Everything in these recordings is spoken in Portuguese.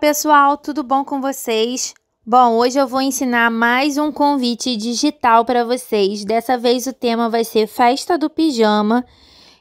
pessoal, tudo bom com vocês? Bom, hoje eu vou ensinar mais um convite digital para vocês. Dessa vez o tema vai ser festa do pijama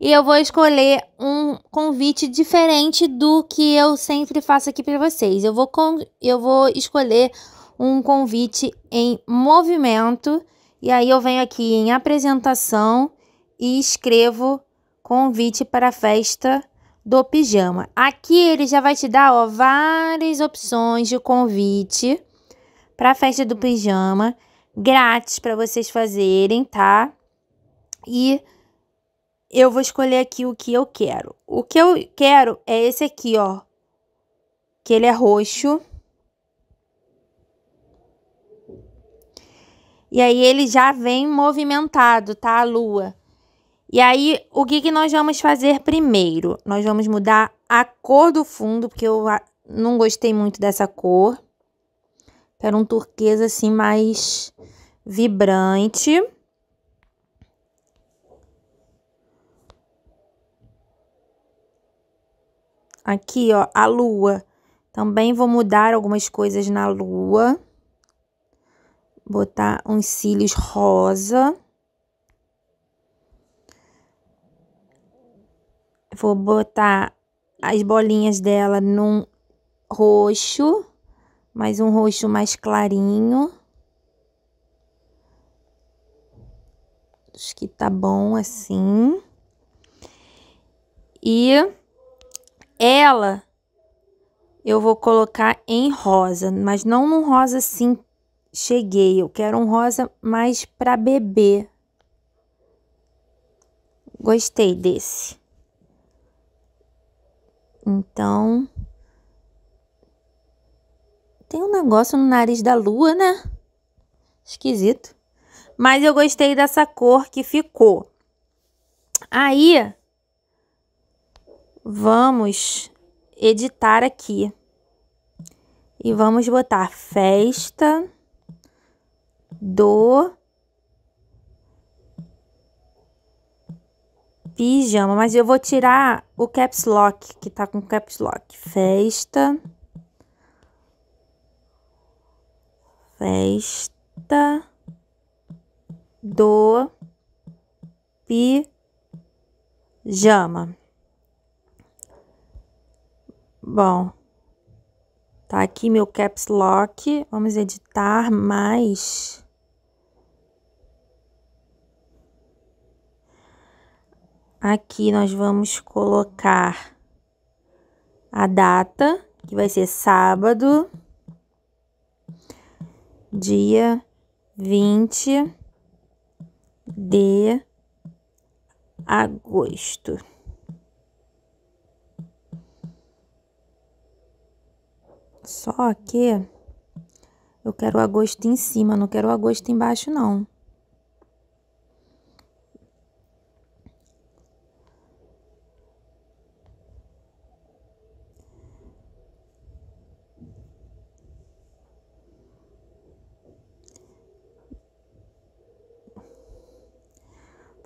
e eu vou escolher um convite diferente do que eu sempre faço aqui para vocês. Eu vou, eu vou escolher um convite em movimento e aí eu venho aqui em apresentação e escrevo convite para festa do pijama. Aqui ele já vai te dar ó, várias opções de convite para a festa do pijama, grátis para vocês fazerem, tá? E eu vou escolher aqui o que eu quero. O que eu quero é esse aqui, ó, que ele é roxo. E aí ele já vem movimentado, tá? A lua. E aí, o que, que nós vamos fazer primeiro? Nós vamos mudar a cor do fundo, porque eu não gostei muito dessa cor. Quero um turquesa assim mais vibrante. Aqui, ó, a lua. Também vou mudar algumas coisas na lua. Botar uns cílios rosa. Vou botar as bolinhas dela num roxo, mais um roxo mais clarinho. Acho que tá bom assim. E ela eu vou colocar em rosa, mas não num rosa assim cheguei. Eu quero um rosa mais para bebê. Gostei desse. Então. Tem um negócio no nariz da lua, né? Esquisito. Mas eu gostei dessa cor que ficou. Aí, vamos editar aqui. E vamos botar festa do pijama, mas eu vou tirar o caps lock, que tá com caps lock. Festa. Festa do pijama. Bom, tá aqui meu caps lock. Vamos editar mais. Aqui nós vamos colocar a data, que vai ser sábado, dia 20 de agosto. Só que eu quero agosto em cima, não quero agosto embaixo não.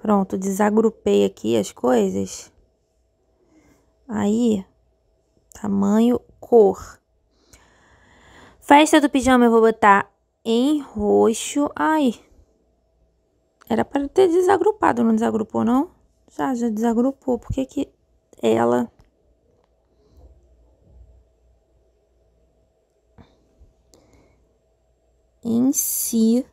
Pronto, desagrupei aqui as coisas. Aí, tamanho, cor. Festa do pijama eu vou botar em roxo. Ai, era para ter desagrupado, não desagrupou não? Já, já desagrupou. Por que que ela... Em si...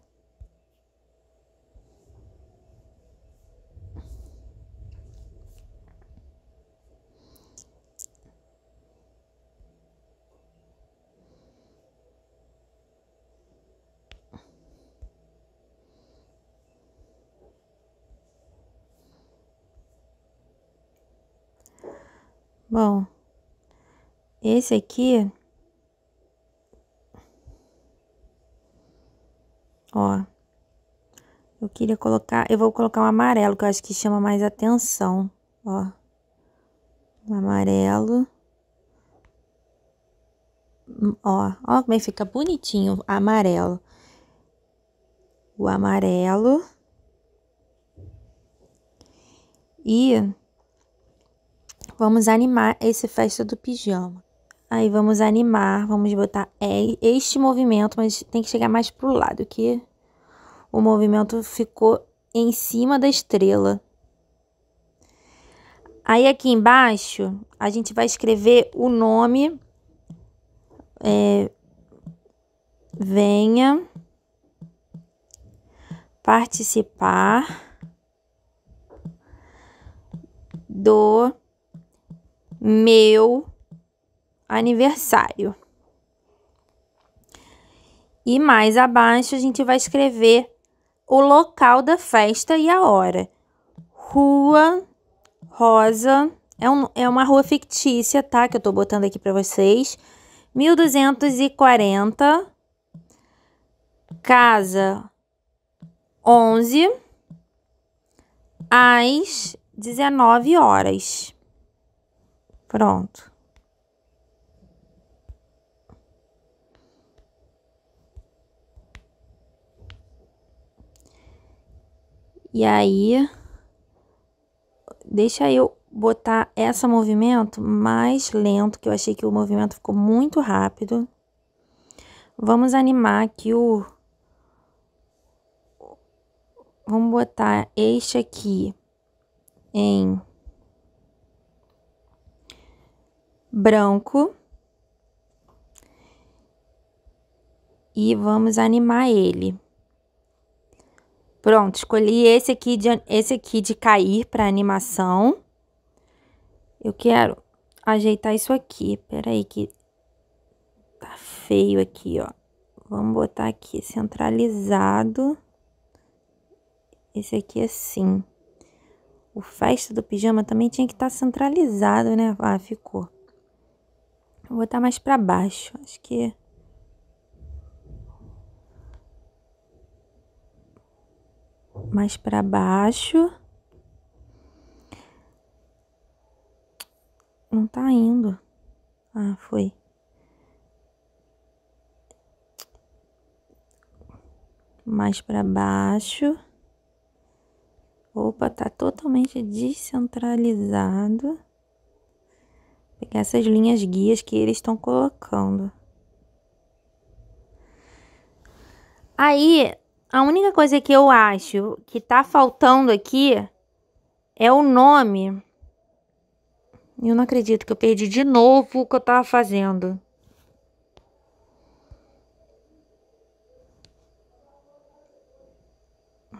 Bom, esse aqui, ó, eu queria colocar, eu vou colocar um amarelo, que eu acho que chama mais atenção, ó, um amarelo, ó, ó como é fica bonitinho, amarelo, o amarelo, e Vamos animar esse festa do pijama. Aí vamos animar, vamos botar é, este movimento, mas tem que chegar mais pro lado, que o movimento ficou em cima da estrela. Aí aqui embaixo, a gente vai escrever o nome. É, venha participar do meu aniversário. E mais abaixo a gente vai escrever o local da festa e a hora. Rua Rosa, é, um, é uma rua fictícia, tá? Que eu tô botando aqui para vocês. 1240, casa 11, às 19 horas. Pronto. E aí, deixa eu botar esse movimento mais lento, que eu achei que o movimento ficou muito rápido. Vamos animar aqui o... Vamos botar este aqui em branco e vamos animar ele. Pronto, escolhi esse aqui de, esse aqui de cair para animação. Eu quero ajeitar isso aqui. Pera aí que tá feio aqui, ó. Vamos botar aqui centralizado. Esse aqui assim. O festa do pijama também tinha que estar tá centralizado, né? Ah, ficou. Vou botar mais para baixo. Acho que... Mais para baixo. Não tá indo. Ah, foi. Mais para baixo. Opa, tá totalmente descentralizado pegar essas linhas guias que eles estão colocando. Aí, a única coisa que eu acho que tá faltando aqui é o nome. Eu não acredito que eu perdi de novo o que eu tava fazendo.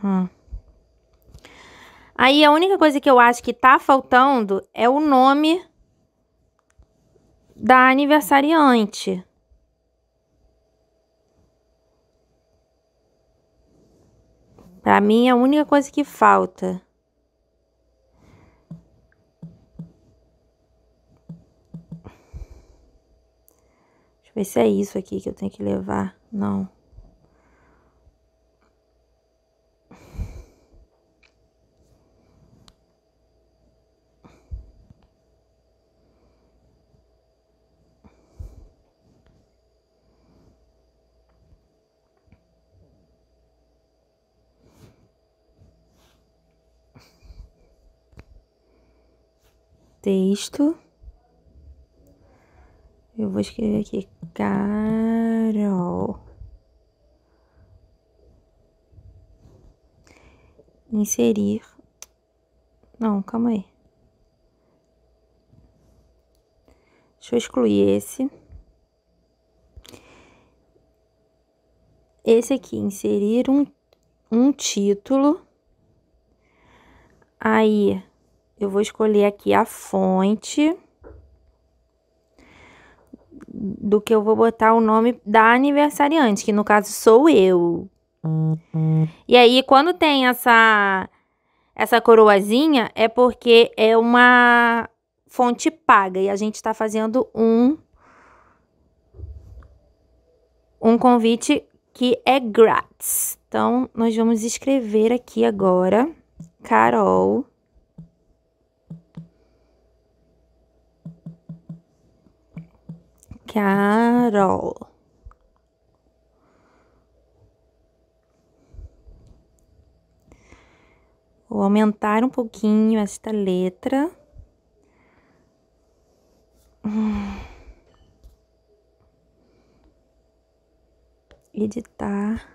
Hum. Aí a única coisa que eu acho que tá faltando é o nome da aniversariante. Para mim, é a única coisa que falta. Deixa eu ver se é isso aqui que eu tenho que levar. Não. texto. Eu vou escrever aqui Carol. Inserir. Não, calma aí. Deixa eu excluir esse. Esse aqui, inserir um, um título. Aí, eu vou escolher aqui a fonte do que eu vou botar o nome da aniversariante, que no caso sou eu. E aí, quando tem essa essa coroazinha, é porque é uma fonte paga e a gente está fazendo um um convite que é grátis. Então, nós vamos escrever aqui agora, Carol. Carol. Vou aumentar um pouquinho esta letra. Editar.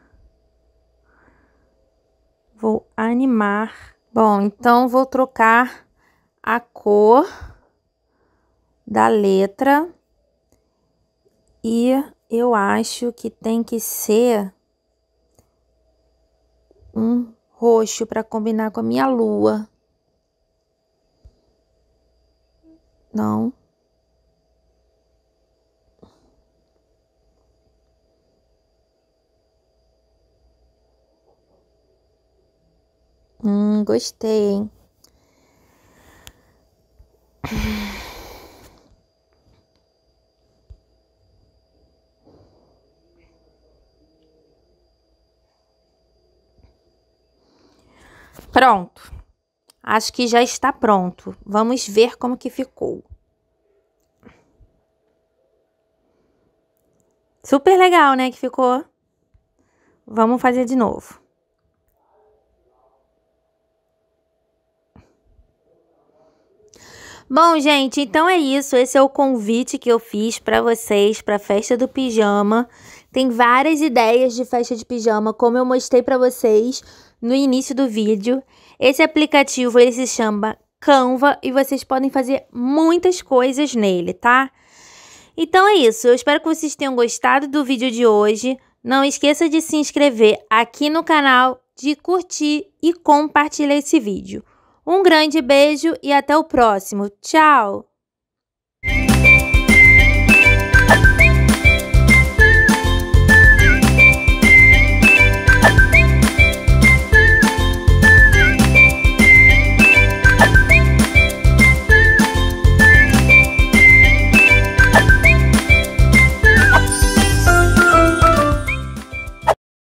Vou animar. Bom, então vou trocar a cor da letra e eu acho que tem que ser um roxo para combinar com a minha lua. Não. Hum, gostei, hein? Pronto. Acho que já está pronto. Vamos ver como que ficou. Super legal, né, que ficou? Vamos fazer de novo. Bom, gente, então é isso. Esse é o convite que eu fiz para vocês para a festa do pijama. Tem várias ideias de festa de pijama, como eu mostrei para vocês no início do vídeo. Esse aplicativo ele se chama Canva e vocês podem fazer muitas coisas nele, tá? Então é isso, eu espero que vocês tenham gostado do vídeo de hoje. Não esqueça de se inscrever aqui no canal, de curtir e compartilhar esse vídeo. Um grande beijo e até o próximo. Tchau!